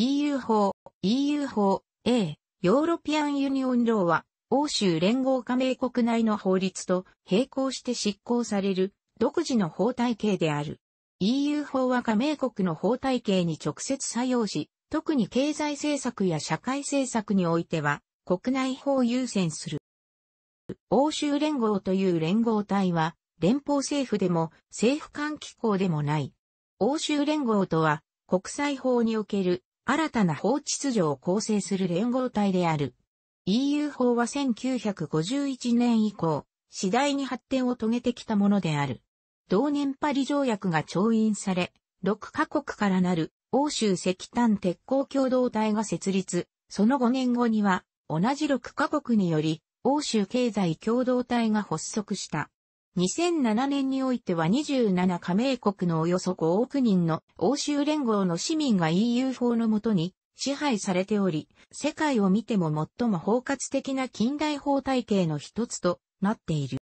EU 法、EU 法、A、ヨーロピアンユニオンローは、欧州連合加盟国内の法律と並行して執行される独自の法体系である。EU 法は加盟国の法体系に直接作用し、特に経済政策や社会政策においては、国内法を優先する。欧州連合という連合体は、連邦政府でも政府間機構でもない。欧州連合とは、国際法における新たな法秩序を構成する連合体である。EU 法は1951年以降、次第に発展を遂げてきたものである。同年パリ条約が調印され、6カ国からなる欧州石炭鉄鋼共同体が設立。その5年後には、同じ6カ国により、欧州経済共同体が発足した。2007年においては27加盟国のおよそ5億人の欧州連合の市民が EU 法のもとに支配されており、世界を見ても最も包括的な近代法体系の一つとなっている。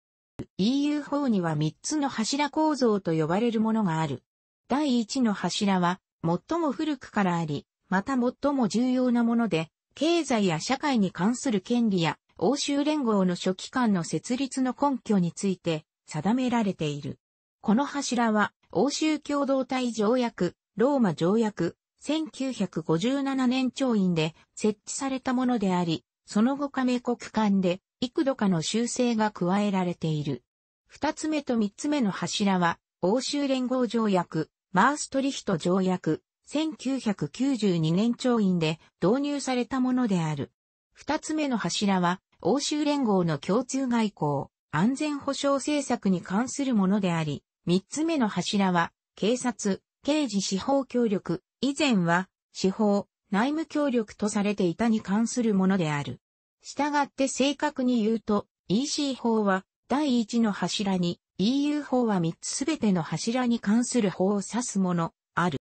EU 法には3つの柱構造と呼ばれるものがある。第1の柱は、最も古くからあり、また最も重要なもので、経済や社会に関する権利や、欧州連合の初期間の設立の根拠について、定められている。この柱は、欧州共同体条約、ローマ条約、1957年調印で設置されたものであり、その後加盟国間で幾度かの修正が加えられている。二つ目と三つ目の柱は、欧州連合条約、マーストリヒト条約、1992年調印で導入されたものである。二つ目の柱は、欧州連合の共通外交、安全保障政策に関するものであり、三つ目の柱は、警察、刑事司法協力、以前は、司法、内務協力とされていたに関するものである。したがって正確に言うと、EC 法は、第一の柱に、EU 法は三つすべての柱に関する法を指すもの、ある。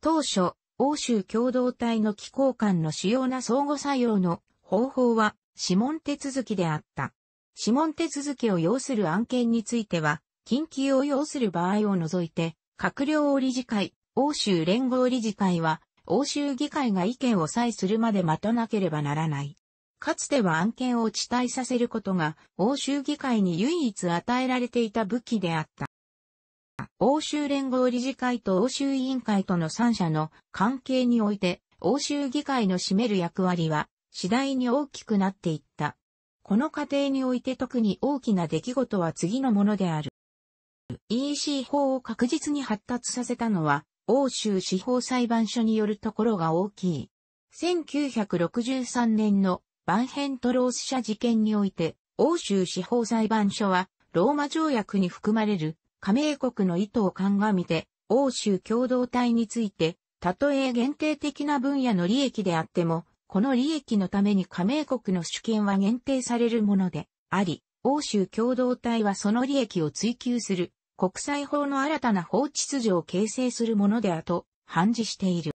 当初、欧州共同体の機構間の主要な相互作用の方法は、諮問手続きであった。指紋手続きを要する案件については、緊急を要する場合を除いて、閣僚理事会、欧州連合理事会は、欧州議会が意見を採するまで待たなければならない。かつては案件を遅滞させることが、欧州議会に唯一与えられていた武器であった。欧州連合理事会と欧州委員会との三者の関係において、欧州議会の占める役割は次第に大きくなっていった。この過程において特に大きな出来事は次のものである。EC 法を確実に発達させたのは、欧州司法裁判所によるところが大きい。1963年のバンヘントロース社事件において、欧州司法裁判所は、ローマ条約に含まれる加盟国の意図を鑑みて、欧州共同体について、たとえ限定的な分野の利益であっても、この利益のために加盟国の主権は限定されるものであり、欧州共同体はその利益を追求する国際法の新たな法秩序を形成するものであと反示している。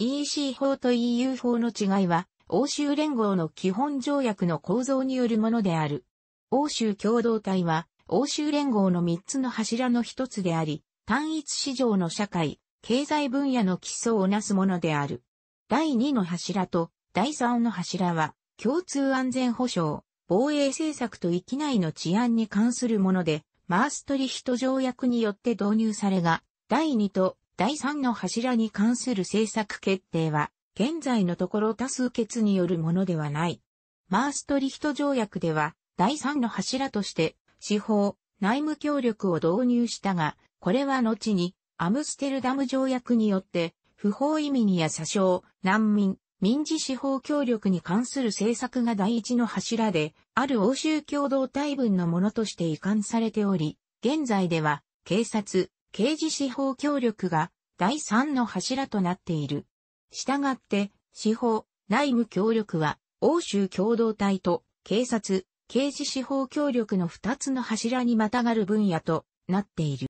EC 法と EU 法の違いは、欧州連合の基本条約の構造によるものである。欧州共同体は、欧州連合の3つの柱の一つであり、単一市場の社会、経済分野の基礎をなすものである。第2の柱と第3の柱は、共通安全保障、防衛政策と域内の治安に関するもので、マーストリヒト条約によって導入されが、第2と第3の柱に関する政策決定は、現在のところ多数決によるものではない。マーストリヒト条約では、第3の柱として、司法、内務協力を導入したが、これは後に、アムステルダム条約によって、不法移民や詐称、難民、民事司法協力に関する政策が第一の柱で、ある欧州共同体分のものとして移管されており、現在では、警察、刑事司法協力が第三の柱となっている。したがって、司法、内務協力は、欧州共同体と、警察、刑事司法協力の二つの柱にまたがる分野となっている。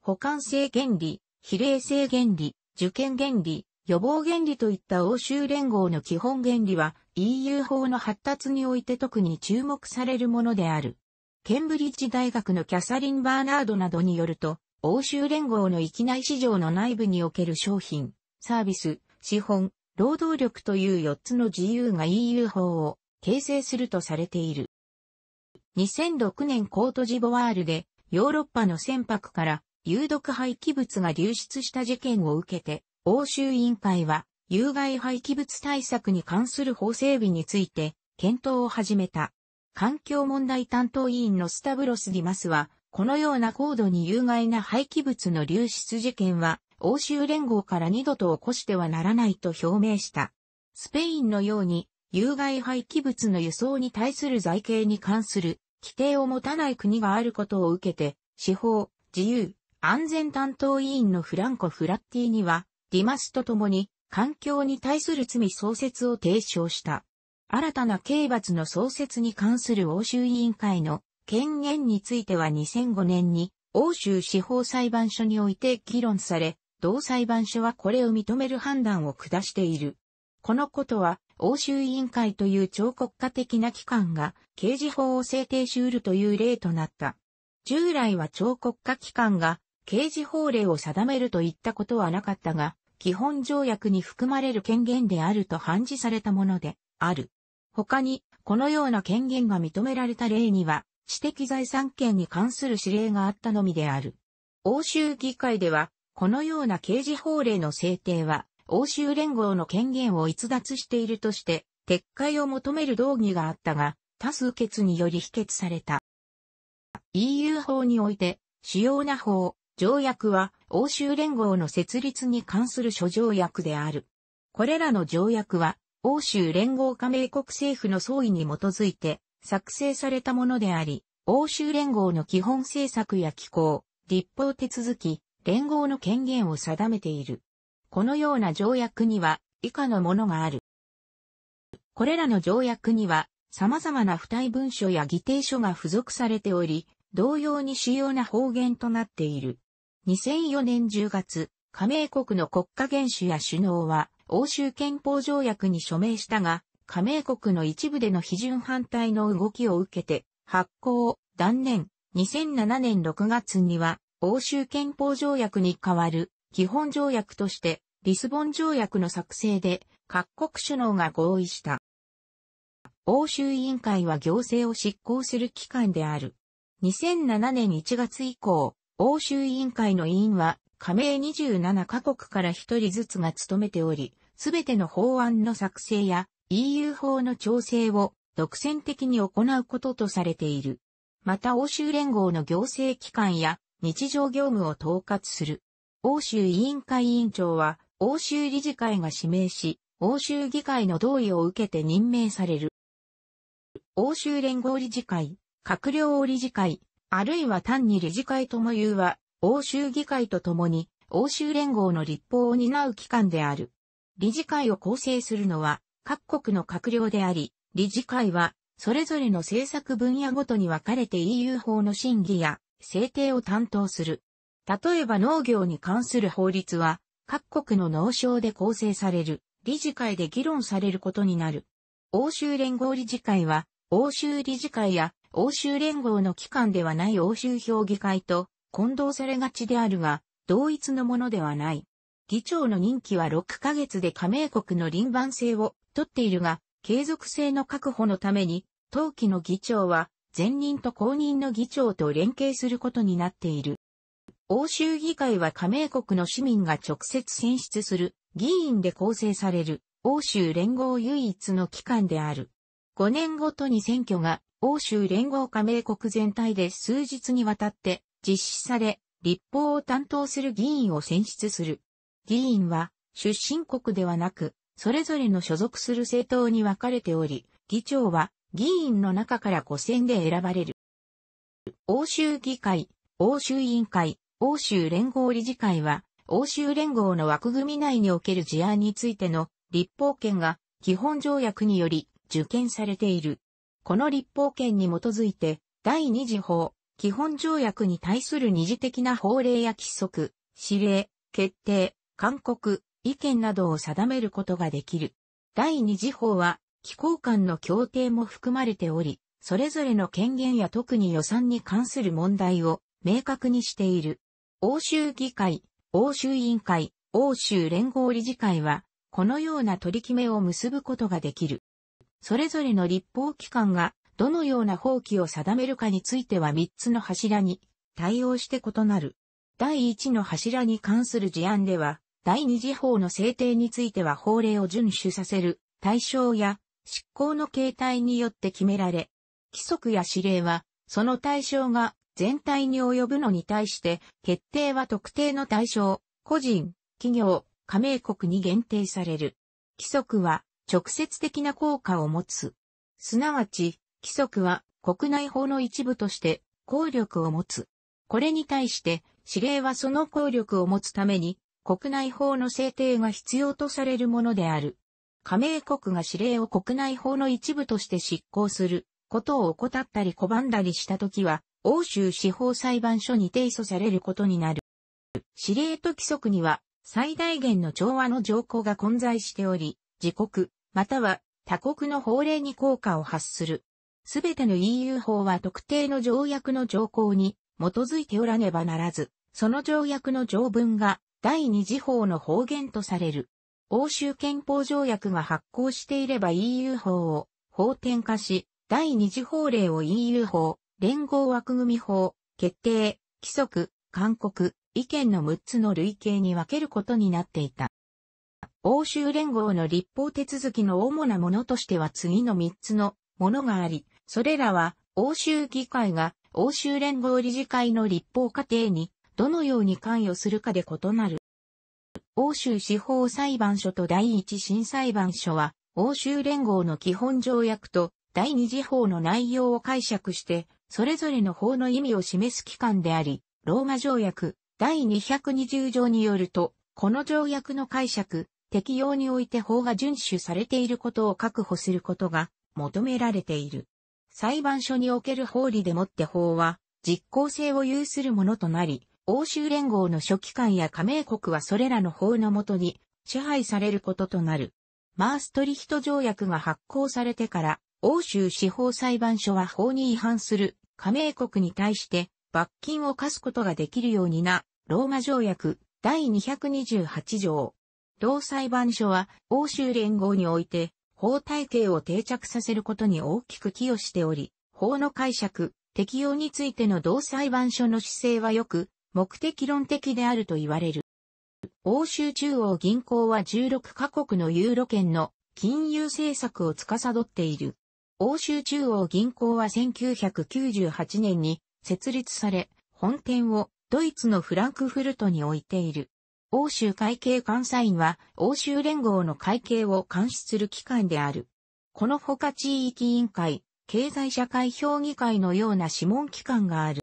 保管性原理、比例性原理、受験原理、予防原理といった欧州連合の基本原理は EU 法の発達において特に注目されるものである。ケンブリッジ大学のキャサリン・バーナードなどによると、欧州連合の域内市場の内部における商品、サービス、資本、労働力という4つの自由が EU 法を形成するとされている。2006年コートジボワールでヨーロッパの船舶から有毒廃棄物が流出した事件を受けて欧州委員会は、有害廃棄物対策に関する法整備について、検討を始めた。環境問題担当委員のスタブロス・ディマスは、このような高度に有害な廃棄物の流出事件は、欧州連合から二度と起こしてはならないと表明した。スペインのように、有害廃棄物の輸送に対する財形に関する規定を持たない国があることを受けて、司法、自由、安全担当委員のフランコ・フラッティには、ディマスと共に環境に対する罪創設を提唱した。新たな刑罰の創設に関する欧州委員会の権限については2005年に欧州司法裁判所において議論され、同裁判所はこれを認める判断を下している。このことは、欧州委員会という超国家的な機関が刑事法を制定し得るという例となった。従来は超国家機関が刑事法令を定めるといったことはなかったが、基本条約に含まれる権限であると判示されたものである。他に、このような権限が認められた例には、知的財産権に関する指令があったのみである。欧州議会では、このような刑事法令の制定は、欧州連合の権限を逸脱しているとして、撤回を求める動議があったが、多数決により否決された。EU 法において、主要な法、条約は欧州連合の設立に関する諸条約である。これらの条約は欧州連合加盟国政府の総意に基づいて作成されたものであり、欧州連合の基本政策や機構、立法手続き、連合の権限を定めている。このような条約には以下のものがある。これらの条約には様々な付帯文書や議定書が付属されており、同様に主要な方言となっている。2004年10月、加盟国の国家元首や首脳は、欧州憲法条約に署名したが、加盟国の一部での批准反対の動きを受けて、発行を断念。2007年6月には、欧州憲法条約に代わる基本条約として、リスボン条約の作成で各国首脳が合意した。欧州委員会は行政を執行する機関である。2007年1月以降、欧州委員会の委員は加盟27カ国から1人ずつが務めており、すべての法案の作成や EU 法の調整を独占的に行うこととされている。また欧州連合の行政機関や日常業務を統括する。欧州委員会委員長は欧州理事会が指名し、欧州議会の同意を受けて任命される。欧州連合理事会、閣僚理事会、あるいは単に理事会とも言うは、欧州議会とともに、欧州連合の立法を担う機関である。理事会を構成するのは、各国の閣僚であり、理事会は、それぞれの政策分野ごとに分かれて EU 法の審議や制定を担当する。例えば農業に関する法律は、各国の農省で構成される、理事会で議論されることになる。欧州連合理事会は、欧州理事会や欧州連合の機関ではない欧州評議会と混同されがちであるが、同一のものではない。議長の任期は6ヶ月で加盟国の輪番制を取っているが、継続性の確保のために、当期の議長は、前任と後任の議長と連携することになっている。欧州議会は加盟国の市民が直接選出する議員で構成される欧州連合唯一の機関である。5年ごとに選挙が欧州連合加盟国全体で数日にわたって実施され、立法を担当する議員を選出する。議員は出身国ではなく、それぞれの所属する政党に分かれており、議長は議員の中から5選で選ばれる。欧州議会、欧州委員会、欧州連合理事会は、欧州連合の枠組み内における事案についての立法権が基本条約により受験されている。この立法権に基づいて、第二次法、基本条約に対する二次的な法令や規則、指令、決定、勧告、意見などを定めることができる。第二次法は、機構間の協定も含まれており、それぞれの権限や特に予算に関する問題を明確にしている。欧州議会、欧州委員会、欧州連合理事会は、このような取り決めを結ぶことができる。それぞれの立法機関がどのような法規を定めるかについては3つの柱に対応して異なる。第1の柱に関する事案では、第2次法の制定については法令を遵守させる対象や執行の形態によって決められ、規則や指令はその対象が全体に及ぶのに対して決定は特定の対象、個人、企業、加盟国に限定される。規則は直接的な効果を持つ。すなわち、規則は国内法の一部として効力を持つ。これに対して指令はその効力を持つために国内法の制定が必要とされるものである。加盟国が指令を国内法の一部として執行することを怠ったり拒んだりしたときは、欧州司法裁判所に提訴されることになる。指令と規則には最大限の調和の条項が混在しており、自国、または他国の法令に効果を発する。すべての EU 法は特定の条約の条項に基づいておらねばならず、その条約の条文が第二次法の方言とされる。欧州憲法条約が発行していれば EU 法を法典化し、第二次法令を EU 法、連合枠組法、決定、規則、勧告、意見の6つの類型に分けることになっていた。欧州連合の立法手続きの主なものとしては次の3つのものがあり、それらは欧州議会が欧州連合理事会の立法過程にどのように関与するかで異なる。欧州司法裁判所と第一審裁判所は欧州連合の基本条約と第二次法の内容を解釈して、それぞれの法の意味を示す機関であり、ローマ条約第220条によると、この条約の解釈、適用において法が遵守されていることを確保することが求められている。裁判所における法理でもって法は実効性を有するものとなり、欧州連合の初期官や加盟国はそれらの法のもとに支配されることとなる。マーストリヒト条約が発行されてから、欧州司法裁判所は法に違反する加盟国に対して罰金を課すことができるようにな、ローマ条約第228条、同裁判所は欧州連合において法体系を定着させることに大きく寄与しており、法の解釈、適用についての同裁判所の姿勢はよく目的論的であると言われる。欧州中央銀行は16カ国のユーロ圏の金融政策を司っている。欧州中央銀行は1998年に設立され、本店をドイツのフランクフルトに置いている。欧州会計監査院は欧州連合の会計を監視する機関である。このほか地域委員会、経済社会評議会のような諮問機関がある。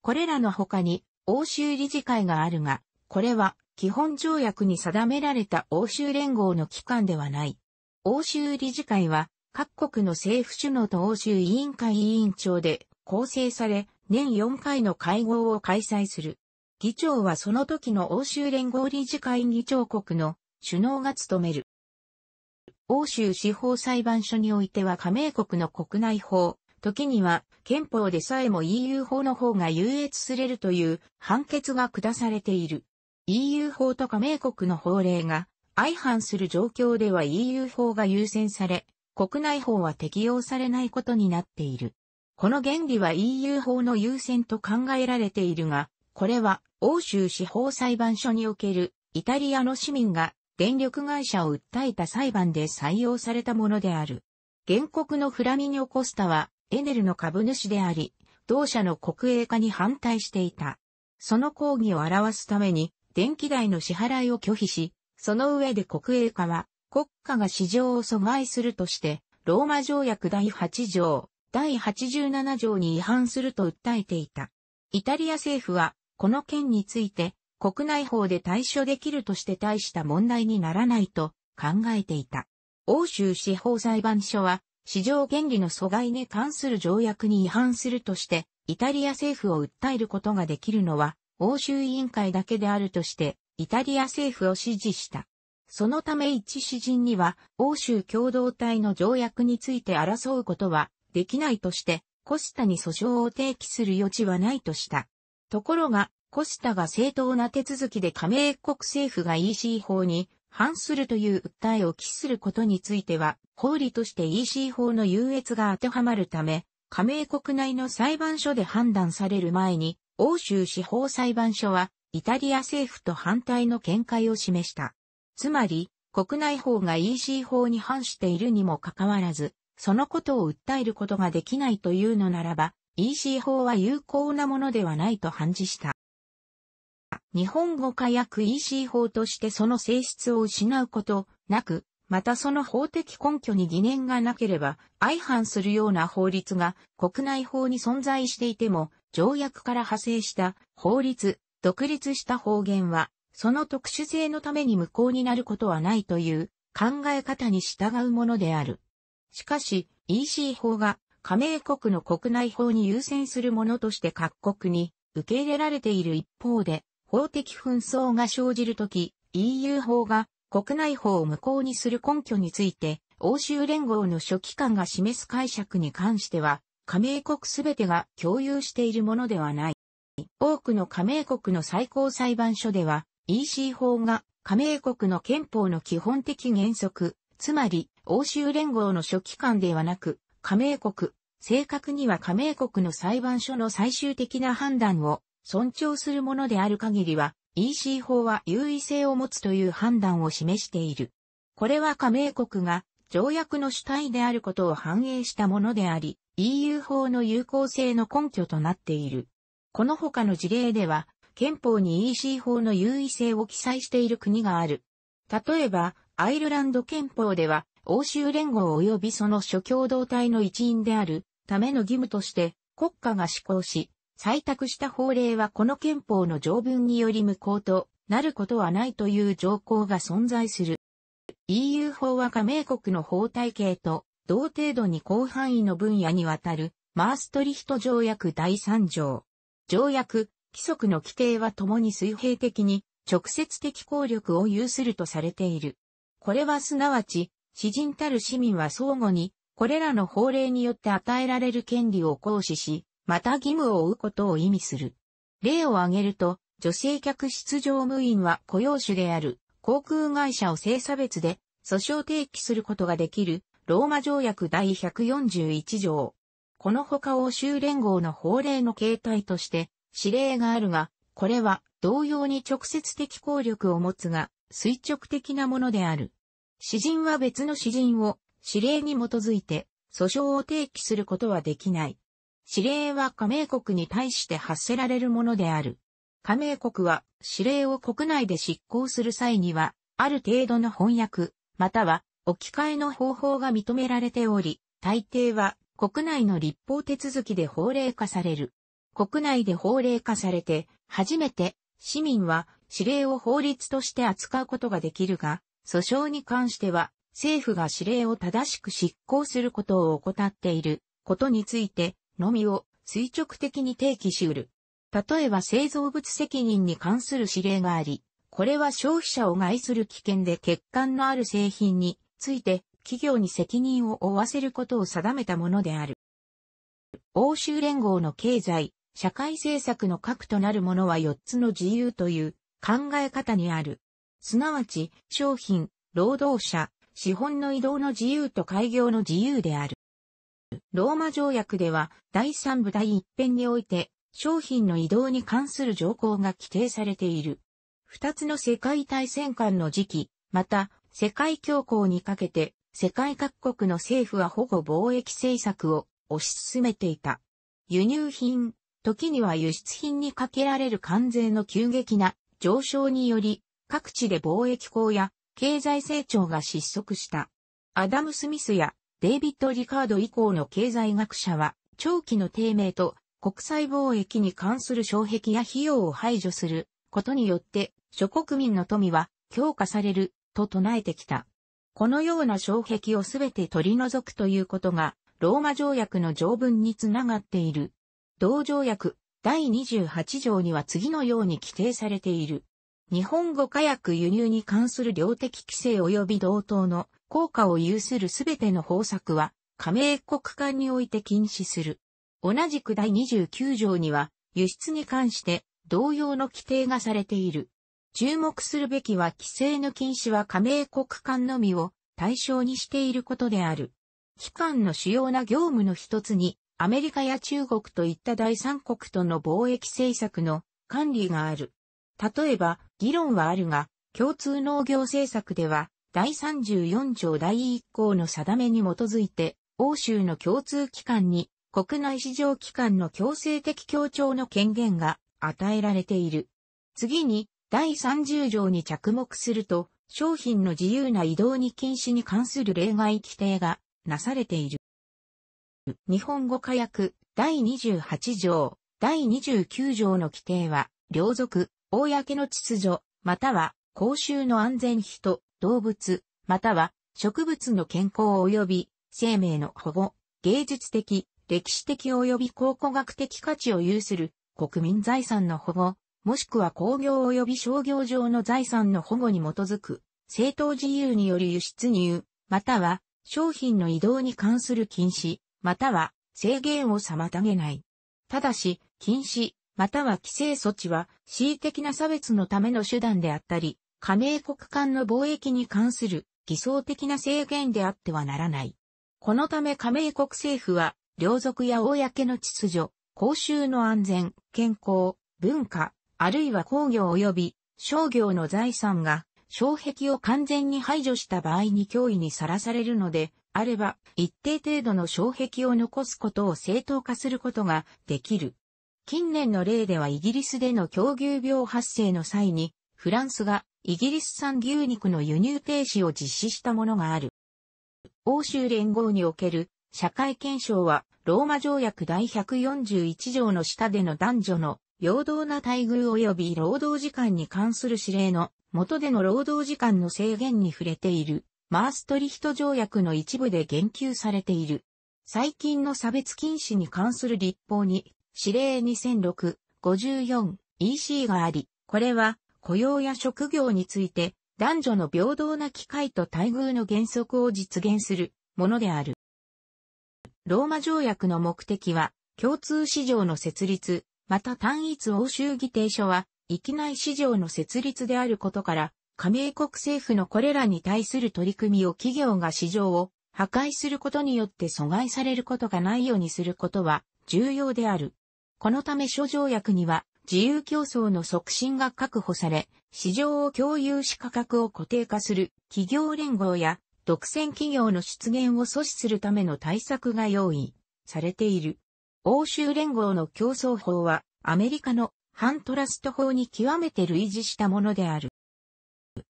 これらの他に欧州理事会があるが、これは基本条約に定められた欧州連合の機関ではない。欧州理事会は各国の政府首脳と欧州委員会委員長で構成され、年4回の会合を開催する。議長はその時の欧州連合理事会議長国の首脳が務める。欧州司法裁判所においては加盟国の国内法、時には憲法でさえも EU 法の方が優越すれるという判決が下されている。EU 法と加盟国の法令が相反する状況では EU 法が優先され、国内法は適用されないことになっている。この原理は EU 法の優先と考えられているが、これは欧州司法裁判所におけるイタリアの市民が電力会社を訴えた裁判で採用されたものである。原告のフラミニョ・コスタはエネルの株主であり、同社の国営化に反対していた。その抗議を表すために電気代の支払いを拒否し、その上で国営化は国家が市場を阻害するとして、ローマ条約第8条、第87条に違反すると訴えていた。イタリア政府はこの件について国内法で対処できるとして大した問題にならないと考えていた。欧州司法裁判所は市場原理の阻害に関する条約に違反するとして、イタリア政府を訴えることができるのは欧州委員会だけであるとして、イタリア政府を支持した。そのため一詩人には欧州共同体の条約について争うことはできないとして、コスタに訴訟を提起する余地はないとした。ところが、コスタが正当な手続きで加盟国政府が EC 法に反するという訴えを期することについては、法理として EC 法の優越が当てはまるため、加盟国内の裁判所で判断される前に、欧州司法裁判所は、イタリア政府と反対の見解を示した。つまり、国内法が EC 法に反しているにもかかわらず、そのことを訴えることができないというのならば、EC 法は有効なものではないと判事した。日本語化約 EC 法としてその性質を失うことなく、またその法的根拠に疑念がなければ、相反するような法律が国内法に存在していても、条約から派生した法律、独立した方言は、その特殊性のために無効になることはないという考え方に従うものである。しかし、EC 法が加盟国の国内法に優先するものとして各国に受け入れられている一方で、法的紛争が生じるとき、EU 法が国内法を無効にする根拠について、欧州連合の書記官が示す解釈に関しては、加盟国すべてが共有しているものではない。多くの加盟国の最高裁判所では、EC 法が加盟国の憲法の基本的原則、つまり欧州連合の書記官ではなく、加盟国、正確には加盟国の裁判所の最終的な判断を尊重するものである限りは、EC 法は優位性を持つという判断を示している。これは加盟国が条約の主体であることを反映したものであり、EU 法の有効性の根拠となっている。この他の事例では、憲法に EC 法の優位性を記載している国がある。例えば、アイルランド憲法では、欧州連合及びその諸共同体の一員であるための義務として国家が施行し、採択した法令はこの憲法の条文により無効となることはないという条項が存在する。EU 法は加盟国の法体系と同程度に広範囲の分野にわたるマーストリヒト条約第3条。条約、規則の規定は共に水平的に直接的効力を有するとされている。これはすなわち詩人たる市民は相互に、これらの法令によって与えられる権利を行使し、また義務を負うことを意味する。例を挙げると、女性客室乗務員は雇用主である航空会社を性差別で訴訟提起することができるローマ条約第141条。この他欧州連合の法令の形態として指令があるが、これは同様に直接的効力を持つが垂直的なものである。詩人は別の詩人を指令に基づいて訴訟を提起することはできない。指令は加盟国に対して発せられるものである。加盟国は指令を国内で執行する際には、ある程度の翻訳、または置き換えの方法が認められており、大抵は国内の立法手続きで法令化される。国内で法令化されて、初めて市民は指令を法律として扱うことができるが、訴訟に関しては、政府が指令を正しく執行することを怠っていることについてのみを垂直的に提起し得る。例えば製造物責任に関する指令があり、これは消費者を害する危険で欠陥のある製品について企業に責任を負わせることを定めたものである。欧州連合の経済、社会政策の核となるものは4つの自由という考え方にある。すなわち、商品、労働者、資本の移動の自由と開業の自由である。ローマ条約では、第三部第一編において、商品の移動に関する条項が規定されている。二つの世界大戦間の時期、また、世界恐慌にかけて、世界各国の政府は保護貿易政策を推し進めていた。輸入品、時には輸出品にかけられる関税の急激な上昇により、各地で貿易港や経済成長が失速した。アダム・スミスやデイビッド・リカード以降の経済学者は、長期の低迷と国際貿易に関する障壁や費用を排除することによって、諸国民の富は強化されると唱えてきた。このような障壁をすべて取り除くということが、ローマ条約の条文につながっている。同条約第28条には次のように規定されている。日本語火薬輸入に関する量的規制及び同等の効果を有するすべての方策は、加盟国間において禁止する。同じく第29条には、輸出に関して同様の規定がされている。注目するべきは規制の禁止は加盟国間のみを対象にしていることである。機関の主要な業務の一つに、アメリカや中国といった第三国との貿易政策の管理がある。例えば、議論はあるが、共通農業政策では、第34条第1項の定めに基づいて、欧州の共通機関に、国内市場機関の強制的協調の権限が与えられている。次に、第30条に着目すると、商品の自由な移動に禁止に関する例外規定がなされている。日本語化訳第28条、第29条の規定は、両属、公の秩序、または公衆の安全人、動物、または植物の健康及び生命の保護、芸術的、歴史的及び考古学的価値を有する国民財産の保護、もしくは工業及び商業上の財産の保護に基づく、政党自由による輸出入、または商品の移動に関する禁止、または制限を妨げない。ただし、禁止、または規制措置は、恣意的な差別のための手段であったり、加盟国間の貿易に関する偽装的な制限であってはならない。このため加盟国政府は、領族や公の秩序、公衆の安全、健康、文化、あるいは工業及び商業の財産が障壁を完全に排除した場合に脅威にさらされるので、あれば一定程度の障壁を残すことを正当化することができる。近年の例ではイギリスでの狂牛病発生の際に、フランスがイギリス産牛肉の輸入停止を実施したものがある。欧州連合における社会検証は、ローマ条約第141条の下での男女の平等な待遇及び労働時間に関する指令の元での労働時間の制限に触れているマーストリヒト条約の一部で言及されている。最近の差別禁止に関する立法に指令 2006-54EC があり、これは雇用や職業について男女の平等な機会と待遇の原則を実現するものである。ローマ条約の目的は共通市場の設立、また単一欧州議定書は域内市場の設立であることから、加盟国政府のこれらに対する取り組みを企業が市場を破壊することによって阻害されることがないようにすることは重要である。このため諸条約には自由競争の促進が確保され、市場を共有し価格を固定化する企業連合や独占企業の出現を阻止するための対策が用意されている。欧州連合の競争法はアメリカの反トラスト法に極めて類似したものである。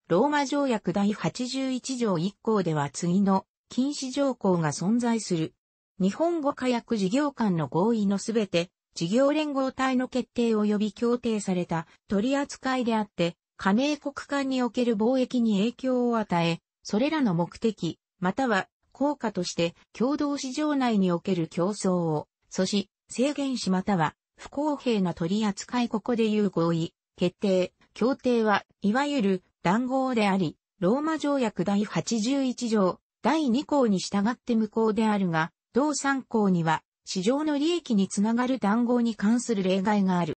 ローマ条約第81条1項では次の禁止条項が存在する。日本語火薬事業間の合意のすべて事業連合体の決定及び協定された取り扱いであって、加盟国間における貿易に影響を与え、それらの目的、または効果として共同市場内における競争を阻止、制限しまたは不公平な取り扱いここでいう合意、決定、協定はいわゆる談合であり、ローマ条約第81条第2項に従って無効であるが、同3項には市場の利益につながる談合に関する例外がある。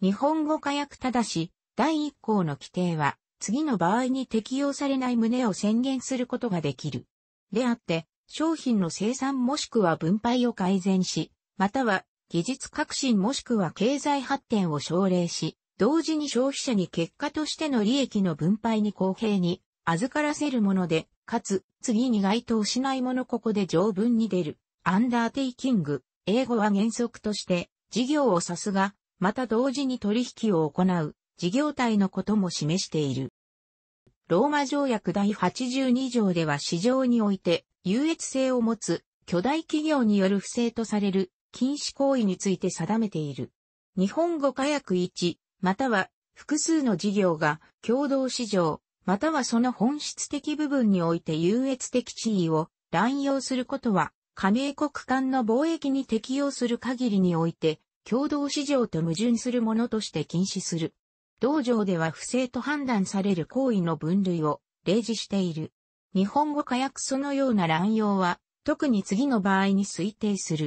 日本語化訳ただし、第一項の規定は、次の場合に適用されない旨を宣言することができる。であって、商品の生産もしくは分配を改善し、または技術革新もしくは経済発展を奨励し、同時に消費者に結果としての利益の分配に公平に預からせるもので、かつ次に該当しないものここで条文に出る。アンダーテイキング、英語は原則として事業を指すが、また同時に取引を行う事業体のことも示している。ローマ条約第82条では市場において優越性を持つ巨大企業による不正とされる禁止行為について定めている。日本語化薬1、または複数の事業が共同市場、またはその本質的部分において優越的地位を乱用することは加盟国間の貿易に適用する限りにおいて、共同市場と矛盾するものとして禁止する。道場では不正と判断される行為の分類を例示している。日本語火薬そのような乱用は、特に次の場合に推定する。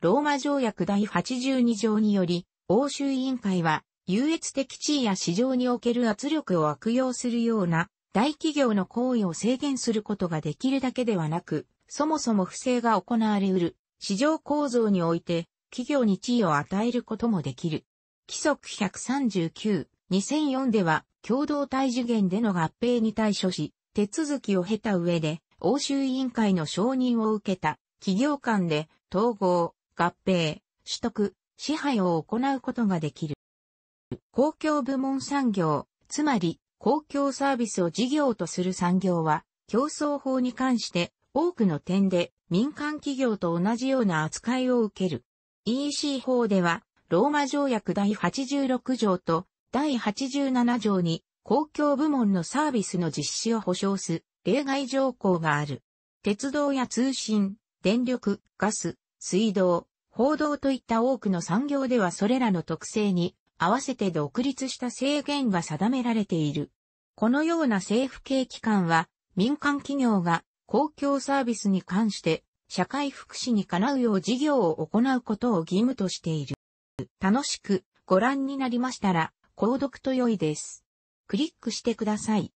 ローマ条約第82条により、欧州委員会は、優越的地位や市場における圧力を悪用するような、大企業の行為を制限することができるだけではなく、そもそも不正が行われうる、市場構造において、企業に地位を与えることもできる。規則139、2004では、共同体次元での合併に対処し、手続きを経た上で、欧州委員会の承認を受けた、企業間で、統合、合併、取得、支配を行うことができる。公共部門産業、つまり公共サービスを事業とする産業は、競争法に関して多くの点で民間企業と同じような扱いを受ける。EC 法では、ローマ条約第86条と第87条に公共部門のサービスの実施を保障す例外条項がある。鉄道や通信、電力、ガス、水道、報道といった多くの産業ではそれらの特性に合わせて独立した制限が定められている。このような政府系機関は民間企業が公共サービスに関して社会福祉にかなうよう事業を行うことを義務としている。楽しくご覧になりましたら、購読と良いです。クリックしてください。